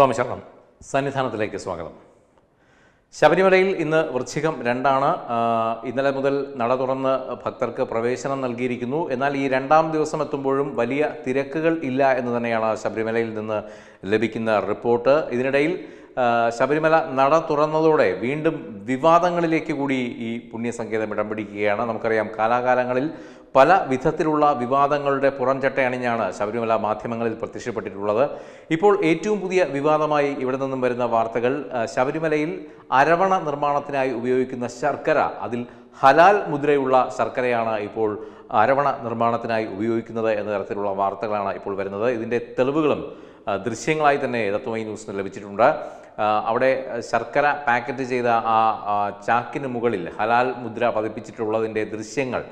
സ്വാമിശരണം സന്നിധാനത്തിലേക്ക് സ്വാഗതം ശബരിമലയിൽ ഇന്ന് വൃശ്ചികം രണ്ടാണ് ഇന്നലെ മുതൽ നട തുറന്ന് ഭക്തർക്ക് പ്രവേശനം നൽകിയിരിക്കുന്നു എന്നാൽ ഈ രണ്ടാം ദിവസം എത്തുമ്പോഴും വലിയ തിരക്കുകൾ ഇല്ല എന്ന് തന്നെയാണ് ശബരിമലയിൽ നിന്ന് ലഭിക്കുന്ന റിപ്പോർട്ട് ഇതിനിടയിൽ ശബരിമല നട തുറന്നതോടെ വീണ്ടും വിവാദങ്ങളിലേക്ക് കൂടി ഈ പുണ്യസങ്കേതം ഇടം പിടിക്കുകയാണ് നമുക്കറിയാം കാലാകാലങ്ങളിൽ പല വിധത്തിലുള്ള വിവാദങ്ങളുടെ പുറംചട്ട അണിഞ്ഞാണ് ശബരിമല മാധ്യമങ്ങളിൽ പ്രത്യക്ഷപ്പെട്ടിട്ടുള്ളത് ഇപ്പോൾ ഏറ്റവും പുതിയ വിവാദമായി ഇവിടെ നിന്നും വരുന്ന വാർത്തകൾ ശബരിമലയിൽ അരവണ നിർമ്മാണത്തിനായി ഉപയോഗിക്കുന്ന ശർക്കര അതിൽ ഹലാൽ മുദ്രയുള്ള ശർക്കരയാണ് ഇപ്പോൾ അരവണ നിർമ്മാണത്തിനായി ഉപയോഗിക്കുന്നത് എന്ന തരത്തിലുള്ള വാർത്തകളാണ് ഇപ്പോൾ വരുന്നത് ഇതിൻ്റെ തെളിവുകളും ദൃശ്യങ്ങളായി തന്നെ ഇടത്തുമായി ന്യൂസിന് ലഭിച്ചിട്ടുണ്ട് അവിടെ ശർക്കര പാക്കറ്റ് ചെയ്ത ആ ചാക്കിന് മുകളിൽ ഹലാൽ മുദ്ര പതിപ്പിച്ചിട്ടുള്ളതിൻ്റെ ദൃശ്യങ്ങൾ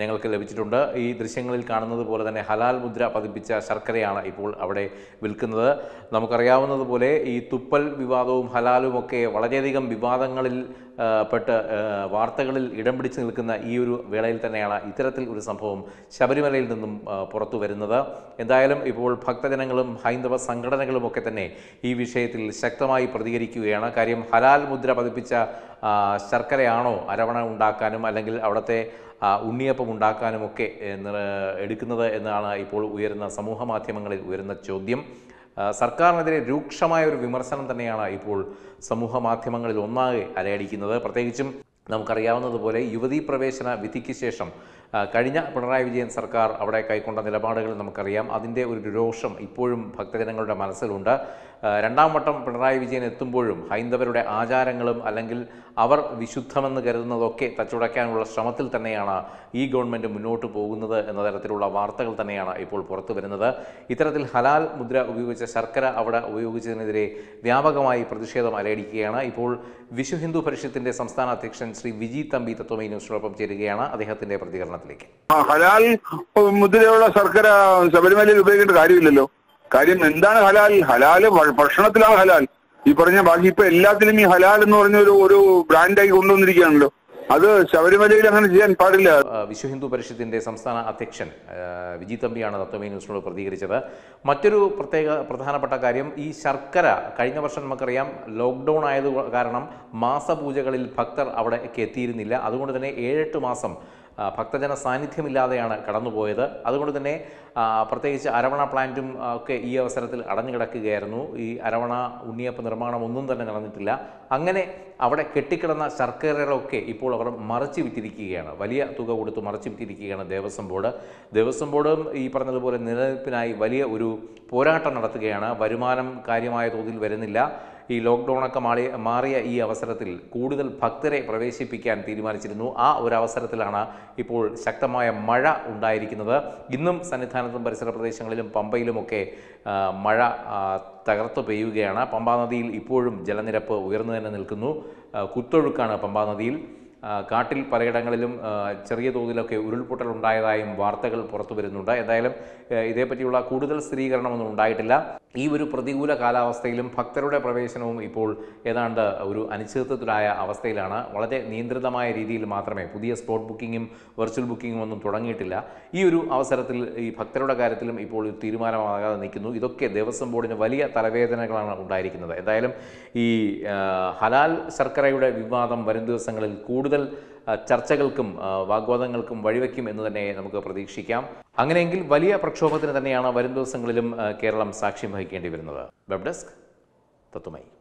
ഞങ്ങൾക്ക് ലഭിച്ചിട്ടുണ്ട് ഈ ദൃശ്യങ്ങളിൽ കാണുന്നത് പോലെ തന്നെ ഹലാൽ മുദ്ര പതിപ്പിച്ച ശർക്കരയാണ് ഇപ്പോൾ അവിടെ വിൽക്കുന്നത് നമുക്കറിയാവുന്നതുപോലെ ഈ തുപ്പൽ വിവാദവും ഹലാലുമൊക്കെ വളരെയധികം വിവാദങ്ങളിൽ പെട്ട് വാർത്തകളിൽ ഇടം പിടിച്ചു നിൽക്കുന്ന ഈ ഒരു വേളയിൽ തന്നെയാണ് ഇത്തരത്തിൽ ഒരു സംഭവം ശബരിമലയിൽ നിന്നും പുറത്തു വരുന്നത് എന്തായാലും ഇപ്പോൾ ഭക്തജനങ്ങളും ഹൈന്ദവ സംഘടനകളും ഒക്കെ തന്നെ ഈ വിഷയത്തിൽ ശക്തമായി പ്രതികരിക്കുകയാണ് കാര്യം ഹലാൽ മുദ്ര പതിപ്പിച്ച ശർക്കരയാണോ അരവണ ഉണ്ടാക്കാനും അല്ലെങ്കിൽ അവിടുത്തെ ഉണ്ണിയപ്പം ഉണ്ടാക്കാനുമൊക്കെ എടുക്കുന്നത് എന്നാണ് ഇപ്പോൾ ഉയരുന്ന സമൂഹ മാധ്യമങ്ങളിൽ ഉയരുന്ന ചോദ്യം സർക്കാരിനെതിരെ രൂക്ഷമായ ഒരു വിമർശനം തന്നെയാണ് ഇപ്പോൾ സമൂഹ മാധ്യമങ്ങളിൽ ഒന്നാകെ അലയടിക്കുന്നത് പ്രത്യേകിച്ചും നമുക്കറിയാവുന്നതുപോലെ യുവതീ പ്രവേശന വിധിക്ക് ശേഷം കഴിഞ്ഞ പിണറായി വിജയൻ സർക്കാർ അവിടെ കൈക്കൊണ്ട നിലപാടുകൾ നമുക്കറിയാം അതിൻ്റെ ഒരു രോഷം ഇപ്പോഴും ഭക്തജനങ്ങളുടെ മനസ്സിലുണ്ട് രണ്ടാം വട്ടം പിണറായി വിജയൻ എത്തുമ്പോഴും ഹൈന്ദവരുടെ ആചാരങ്ങളും അല്ലെങ്കിൽ അവർ വിശുദ്ധമെന്ന് കരുതുന്നതൊക്കെ തച്ചുടയ്ക്കാനുള്ള ശ്രമത്തിൽ തന്നെയാണ് ഈ ഗവൺമെൻറ് മുന്നോട്ട് പോകുന്നത് എന്ന തരത്തിലുള്ള വാർത്തകൾ തന്നെയാണ് ഇപ്പോൾ പുറത്തു വരുന്നത് ഇത്തരത്തിൽ ഹലാൽ മുദ്ര ഉപയോഗിച്ച ശർക്കര അവിടെ ഉപയോഗിച്ചതിനെതിരെ വ്യാപകമായി പ്രതിഷേധം അലയടിക്കുകയാണ് ഇപ്പോൾ വിശ്വ ഹിന്ദു പരിഷത്തിന്റെ സംസ്ഥാന അധ്യക്ഷൻ ശ്രീ വിജി തമ്പി തത്വമയി ന്യൂസിനോടൊപ്പം ചേരുകയാണ് അദ്ദേഹത്തിന്റെ പ്രതികരണത്തിലേക്ക് ഹലാൽ മുദ്രയുള്ള ശർക്കര ശബരിമലയിൽ ഉപയോഗിക്കേണ്ട കാര്യമില്ലല്ലോ കാര്യം എന്താണ് ഹലാൽ ഹലാല് ഭക്ഷണത്തിലാണ് ഹലാൽ ഈ പറഞ്ഞ ബാക്കി ഇപ്പൊ എല്ലാത്തിലും ഈ ഹലാൽ എന്ന് പറഞ്ഞ ഒരു ഒരു ബ്രാൻഡായി കൊണ്ടുവന്നിരിക്കുകയാണല്ലോ അത് ശബരിമലയിൽ അങ്ങനെ ചെയ്യാൻ പാടില്ല വിശ്വ ഹിന്ദു പരിഷത്തിന്റെ സംസ്ഥാന അധ്യക്ഷൻ വിജി തമ്പിയാണ് തത്വമേ ന്യൂസിനോട് പ്രതികരിച്ചത് മറ്റൊരു പ്രത്യേക പ്രധാനപ്പെട്ട കാര്യം ഈ ശർക്കര കഴിഞ്ഞ വർഷം നമുക്കറിയാം ലോക്ക്ഡൗൺ ആയത് കാരണം മാസപൂജകളിൽ ഭക്തർ അവിടേക്ക് എത്തിയിരുന്നില്ല അതുകൊണ്ട് തന്നെ ഏഴെട്ട് മാസം ഭക്തജന സാന്നിധ്യമില്ലാതെയാണ് കടന്നുപോയത് അതുകൊണ്ട് തന്നെ പ്രത്യേകിച്ച് അരവണ പ്ലാന്റും ഒക്കെ ഈ അവസരത്തിൽ അടഞ്ഞു കിടക്കുകയായിരുന്നു ഈ അരവണ ഉണ്ണിയപ്പ് നിർമ്മാണം ഒന്നും തന്നെ നടന്നിട്ടില്ല അങ്ങനെ അവിടെ കെട്ടിക്കിടന്ന ശർക്കരകളൊക്കെ ഇപ്പോൾ അവർ മറച്ചു വിറ്റിരിക്കുകയാണ് വലിയ തുക കൊടുത്ത് മറച്ചു വിറ്റിരിക്കുകയാണ് ദേവസ്വം ബോർഡ് ദേവസ്വം ബോർഡും ഈ പറഞ്ഞതുപോലെ നിലനിൽപ്പിനായി വലിയ ഒരു പോരാട്ടം നടത്തുകയാണ് വരുമാനം കാര്യമായ തോതിൽ വരുന്നില്ല ഈ ലോക്ക്ഡൗണൊക്കെ മാറി മാറിയ ഈ അവസരത്തിൽ കൂടുതൽ ഭക്തരെ പ്രവേശിപ്പിക്കാൻ തീരുമാനിച്ചിരുന്നു ആ ഒരു അവസരത്തിലാണ് ഇപ്പോൾ ശക്തമായ മഴ ഉണ്ടായിരിക്കുന്നത് ഇന്നും സന്നിധാനത്തും പരിസര പ്രദേശങ്ങളിലും പമ്പയിലുമൊക്കെ മഴ തകർത്ത് പെയ്യുകയാണ് പമ്പാ നദിയിൽ ഇപ്പോഴും ജലനിരപ്പ് ഉയർന്നു തന്നെ നിൽക്കുന്നു കുത്തൊഴുക്കാണ് പമ്പാ നദിയിൽ കാട്ടിൽ പലയിടങ്ങളിലും ചെറിയ തോതിലൊക്കെ ഉരുൾപൊട്ടൽ ഉണ്ടായതായും വാർത്തകൾ പുറത്തു വരുന്നുണ്ട് എന്തായാലും ഇതേപ്പറ്റിയുള്ള കൂടുതൽ സ്ഥിരീകരണമൊന്നും ഉണ്ടായിട്ടില്ല ഈ ഒരു പ്രതികൂല കാലാവസ്ഥയിലും ഭക്തരുടെ പ്രവേശനവും ഇപ്പോൾ ഏതാണ്ട് ഒരു അനിശ്ചിതത്വത്തിലായ അവസ്ഥയിലാണ് വളരെ നിയന്ത്രിതമായ രീതിയിൽ മാത്രമേ പുതിയ സ്പോട്ട് ബുക്കിങ്ങും വെർച്വൽ ബുക്കിങ്ങും ഒന്നും തുടങ്ങിയിട്ടില്ല ഈ ഒരു അവസരത്തിൽ ഈ ഭക്തരുടെ കാര്യത്തിലും ഇപ്പോൾ ഒരു തീരുമാനമാകാതെ നിൽക്കുന്നു ഇതൊക്കെ ദേവസ്വം ബോർഡിന് വലിയ തലവേദനകളാണ് ഉണ്ടായിരിക്കുന്നത് എന്തായാലും ഈ ഹലാൽ ശർക്കരയുടെ വിവാദം വരും ദിവസങ്ങളിൽ കൂടുതൽ ചർച്ചകൾക്കും വാഗ്വാദങ്ങൾക്കും വഴിവെക്കും എന്ന് തന്നെ നമുക്ക് പ്രതീക്ഷിക്കാം അങ്ങനെയെങ്കിൽ വലിയ പ്രക്ഷോഭത്തിന് തന്നെയാണ് വരും ദിവസങ്ങളിലും കേരളം സാക്ഷ്യം വഹിക്കേണ്ടി വരുന്നത് വെബ് ഡെസ്ക് തത്തുമായി